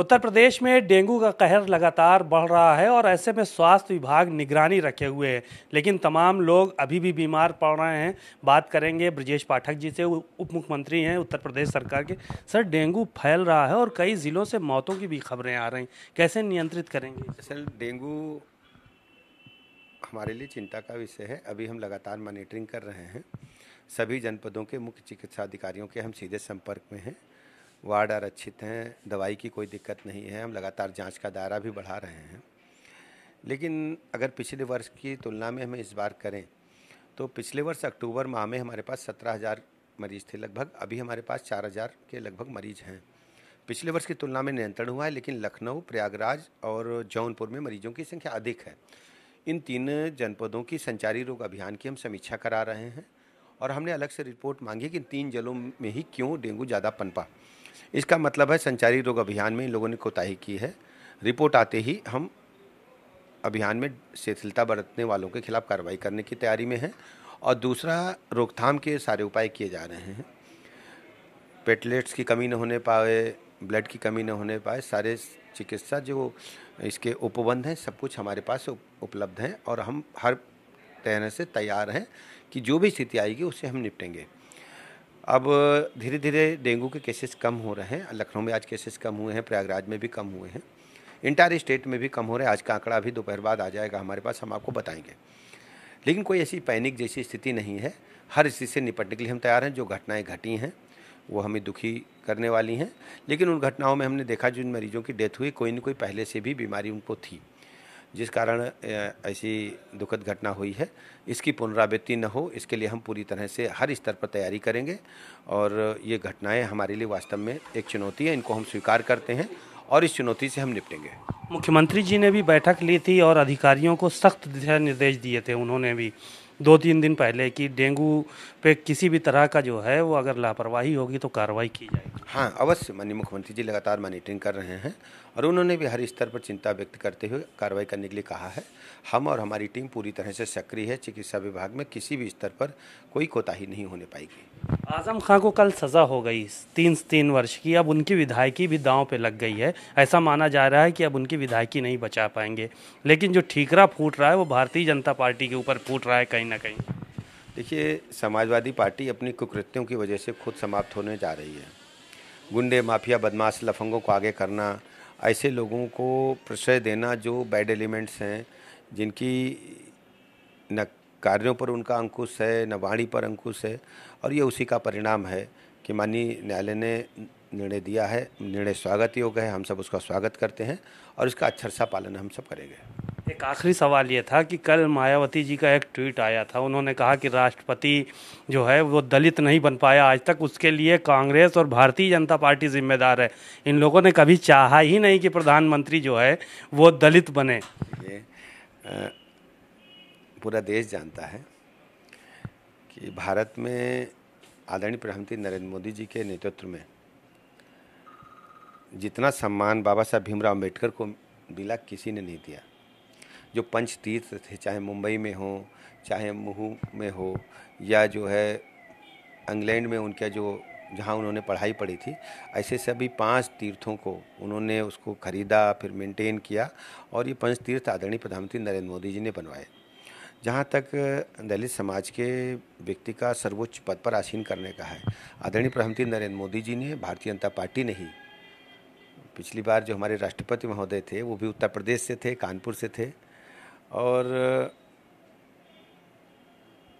उत्तर प्रदेश में डेंगू का कहर लगातार बढ़ रहा है और ऐसे में स्वास्थ्य विभाग निगरानी रखे हुए है लेकिन तमाम लोग अभी भी बीमार पड़ रहे हैं बात करेंगे ब्रजेश पाठक जी से उप मुख्यमंत्री हैं उत्तर प्रदेश सरकार के सर डेंगू फैल रहा है और कई ज़िलों से मौतों की भी खबरें आ रही कैसे नियंत्रित करेंगे सर डेंगू हमारे लिए चिंता का विषय है अभी हम लगातार मॉनिटरिंग कर रहे हैं सभी जनपदों के मुख्य चिकित्सा अधिकारियों के हम सीधे संपर्क में हैं वार्ड आरक्षित हैं दवाई की कोई दिक्कत नहीं है हम लगातार जांच का दायरा भी बढ़ा रहे हैं लेकिन अगर पिछले वर्ष की तुलना में हम इस बार करें तो पिछले वर्ष अक्टूबर माह में हमारे पास सत्रह हज़ार मरीज़ थे लगभग अभी हमारे पास चार हज़ार के लगभग मरीज़ हैं पिछले वर्ष की तुलना में नियंत्रण हुआ है लेकिन लखनऊ प्रयागराज और जौनपुर में मरीजों की संख्या अधिक है इन तीन जनपदों की संचारी रोग अभियान की हम समीक्षा करा रहे हैं और हमने अलग से रिपोर्ट मांगी कि तीन जिलों में ही क्यों डेंगू ज़्यादा पनपा इसका मतलब है संचारी रोग अभियान में इन लोगों ने कोताही की है रिपोर्ट आते ही हम अभियान में शिथिलता बरतने वालों के खिलाफ कार्रवाई करने की तैयारी में हैं और दूसरा रोकथाम के सारे उपाय किए जा रहे हैं पेटलेट्स की कमी न होने पाए ब्लड की कमी न होने पाए सारे चिकित्सा जो इसके उपबंध हैं सब कुछ हमारे पास उपलब्ध हैं और हम हर तरह से तैयार हैं कि जो भी स्थिति आएगी उससे हम निपटेंगे अब धीरे धीरे डेंगू के केसेस कम हो रहे हैं लखनऊ में आज केसेस कम हुए हैं प्रयागराज में भी कम हुए हैं इंटायर स्टेट में भी कम हो रहे हैं आज का आंकड़ा अभी दोपहर बाद आ जाएगा हमारे पास हम आपको बताएंगे लेकिन कोई ऐसी पैनिक जैसी स्थिति नहीं है हर स्थिति से निपटने के लिए हम तैयार हैं जो घटनाएं घटी हैं वो हमें दुखी करने वाली हैं लेकिन उन घटनाओं में हमने देखा जिन मरीजों की डेथ हुई कोई न कोई पहले से भी बीमारी उनको थी जिस कारण ऐसी दुखद घटना हुई है इसकी पुनरावृत्ति न हो इसके लिए हम पूरी तरह से हर स्तर पर तैयारी करेंगे और ये घटनाएं हमारे लिए वास्तव में एक चुनौती है इनको हम स्वीकार करते हैं और इस चुनौती से हम निपटेंगे मुख्यमंत्री जी ने भी बैठक ली थी और अधिकारियों को सख्त दिशा निर्देश दिए थे उन्होंने भी दो तीन दिन पहले कि डेंगू पे किसी भी तरह का जो है वो अगर लापरवाही होगी तो कार्रवाई की जाएगी हाँ अवश्य माननीय मुख्यमंत्री जी लगातार मॉनिटरिंग कर रहे हैं और उन्होंने भी हर स्तर पर चिंता व्यक्त करते हुए कार्रवाई करने के लिए कहा है हम और हमारी टीम पूरी तरह से सक्रिय है चिकित्सा विभाग में किसी भी स्तर पर कोई कोताही नहीं होने पाएगी आजम खां को कल सज़ा हो गई तीन तीन वर्ष की अब उनकी विधायकी भी दांव पे लग गई है ऐसा माना जा रहा है कि अब उनकी विधायकी नहीं बचा पाएंगे लेकिन जो ठीकरा फूट रहा है वो भारतीय जनता पार्टी के ऊपर फूट रहा है कहीं ना कहीं देखिए समाजवादी पार्टी अपनी कुकृत्यों की वजह से खुद समाप्त होने जा रही है गुंडे माफिया बदमाश लफंगों को आगे करना ऐसे लोगों को प्रश्रय देना जो बैड एलिमेंट्स हैं जिनकी न कार्यों पर उनका अंकुश है न वाणी पर अंकुश है और ये उसी का परिणाम है कि माननीय न्यायालय ने निर्णय दिया है निर्णय स्वागत योग्य है हम सब उसका स्वागत करते हैं और इसका अच्छर सा पालन हम सब करेंगे एक आखिरी सवाल ये था कि कल मायावती जी का एक ट्वीट आया था उन्होंने कहा कि राष्ट्रपति जो है वो दलित नहीं बन पाया आज तक उसके लिए कांग्रेस और भारतीय जनता पार्टी जिम्मेदार है इन लोगों ने कभी चाहा ही नहीं कि प्रधानमंत्री जो है वो दलित बने पूरा देश जानता है कि भारत में आदरणीय प्रधानमंत्री नरेंद्र मोदी जी के नेतृत्व में जितना सम्मान बाबा साहब भीमराव अम्बेडकर को मिला किसी ने नहीं दिया जो पंच तीर्थ थे चाहे मुंबई में हो चाहे महू में हो या जो है इंग्लैंड में उनका जो जहाँ उन्होंने पढ़ाई पढ़ी थी ऐसे सभी पांच तीर्थों को उन्होंने उसको ख़रीदा फिर मेंटेन किया और ये पंच तीर्थ आदरणीय प्रधानमंत्री नरेंद्र मोदी जी ने बनवाए जहाँ तक दलित समाज के व्यक्ति का सर्वोच्च पद पर आसीन करने का है आदरणीय प्रधानमंत्री नरेंद्र मोदी जी ने भारतीय जनता पार्टी ने ही पिछली बार जो हमारे राष्ट्रपति महोदय थे वो भी उत्तर प्रदेश से थे कानपुर से थे और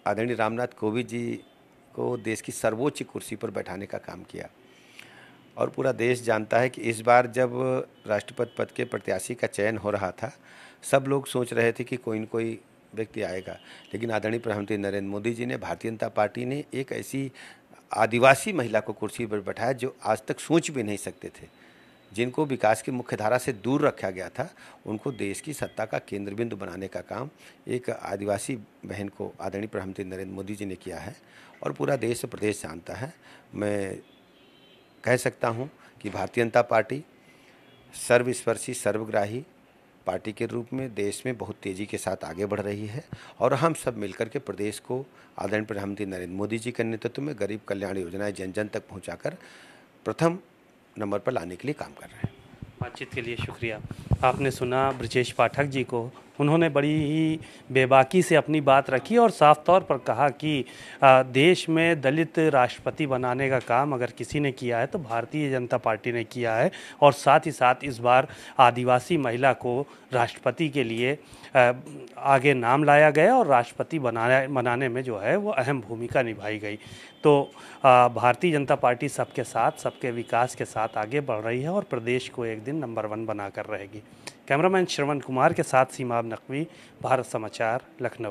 आदरणीय रामनाथ कोविंद जी को देश की सर्वोच्च कुर्सी पर बैठाने का काम किया और पूरा देश जानता है कि इस बार जब राष्ट्रपति पद के प्रत्याशी का चयन हो रहा था सब लोग सोच रहे थे कि कोई न कोई व्यक्ति आएगा लेकिन आदरणीय प्रधानमंत्री नरेंद्र मोदी जी ने भारतीय जनता पार्टी ने एक ऐसी आदिवासी महिला को कुर्सी पर बैठाया जो आज तक सोच भी नहीं सकते थे जिनको विकास की मुख्यधारा से दूर रखा गया था उनको देश की सत्ता का केंद्र बिंदु बनाने का काम एक आदिवासी बहन को आदरणीय प्रधानमंत्री नरेंद्र मोदी जी ने किया है और पूरा देश प्रदेश जानता है मैं कह सकता हूँ कि भारतीय जनता पार्टी सर्वस्पर्शी सर्वग्राही पार्टी के रूप में देश में बहुत तेज़ी के साथ आगे बढ़ रही है और हम सब मिलकर के प्रदेश को आदरणीय प्रधानमंत्री नरेंद्र मोदी जी के नेतृत्व में गरीब कल्याण योजनाएं जन जन तक पहुंचाकर प्रथम नंबर पर लाने के लिए काम कर रहे हैं बातचीत के लिए शुक्रिया आपने सुना ब्रजेश पाठक जी को उन्होंने बड़ी ही बेबाकी से अपनी बात रखी और साफ तौर पर कहा कि देश में दलित राष्ट्रपति बनाने का काम अगर किसी ने किया है तो भारतीय जनता पार्टी ने किया है और साथ ही साथ इस बार आदिवासी महिला को राष्ट्रपति के लिए आगे नाम लाया गया और राष्ट्रपति बनाया बनाने में जो है वो अहम भूमिका निभाई गई तो भारतीय जनता पार्टी सबके साथ सबके विकास के साथ आगे बढ़ रही है और प्रदेश को एक दिन नंबर वन बनाकर रहेगी कैमरामैन श्रवण कुमार के साथ सीमाब नकवी भारत समाचार लखनऊ